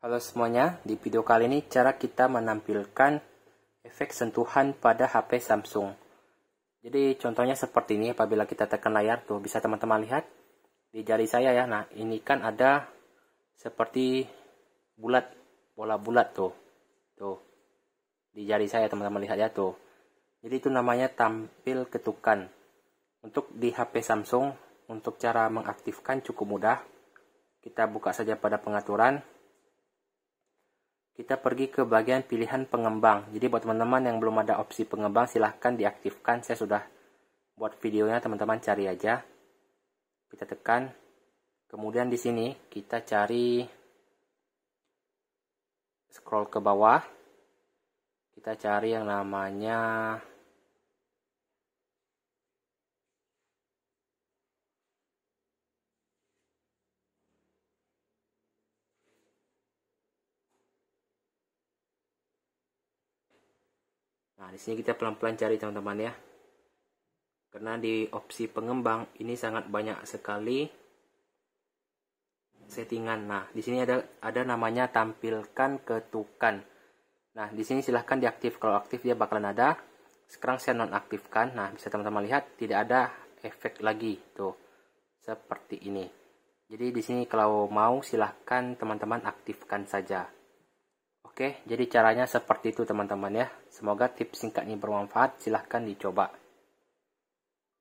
Halo semuanya, di video kali ini cara kita menampilkan efek sentuhan pada HP Samsung. Jadi contohnya seperti ini apabila kita tekan layar tuh bisa teman-teman lihat di jari saya ya. Nah, ini kan ada seperti bulat, bola bulat tuh. Tuh. Di jari saya teman-teman lihat ya tuh. Jadi itu namanya tampil ketukan. Untuk di HP Samsung untuk cara mengaktifkan cukup mudah. Kita buka saja pada pengaturan. Kita pergi ke bagian pilihan pengembang. Jadi buat teman-teman yang belum ada opsi pengembang silahkan diaktifkan. Saya sudah buat videonya teman-teman cari aja. Kita tekan. Kemudian di sini kita cari scroll ke bawah. Kita cari yang namanya Nah, di sini kita pelan-pelan cari teman-teman ya. Karena di opsi pengembang ini sangat banyak sekali settingan. Nah, di sini ada ada namanya tampilkan ketukan. Nah, di sini silahkan diaktif. Kalau aktif dia bakalan ada. Sekarang saya nonaktifkan. Nah, bisa teman-teman lihat tidak ada efek lagi tuh. Seperti ini. Jadi di sini kalau mau silahkan teman-teman aktifkan saja. Oke, jadi caranya seperti itu teman-teman ya. Semoga tips singkat ini bermanfaat, silahkan dicoba.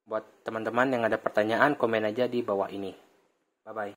Buat teman-teman yang ada pertanyaan, komen aja di bawah ini. Bye-bye.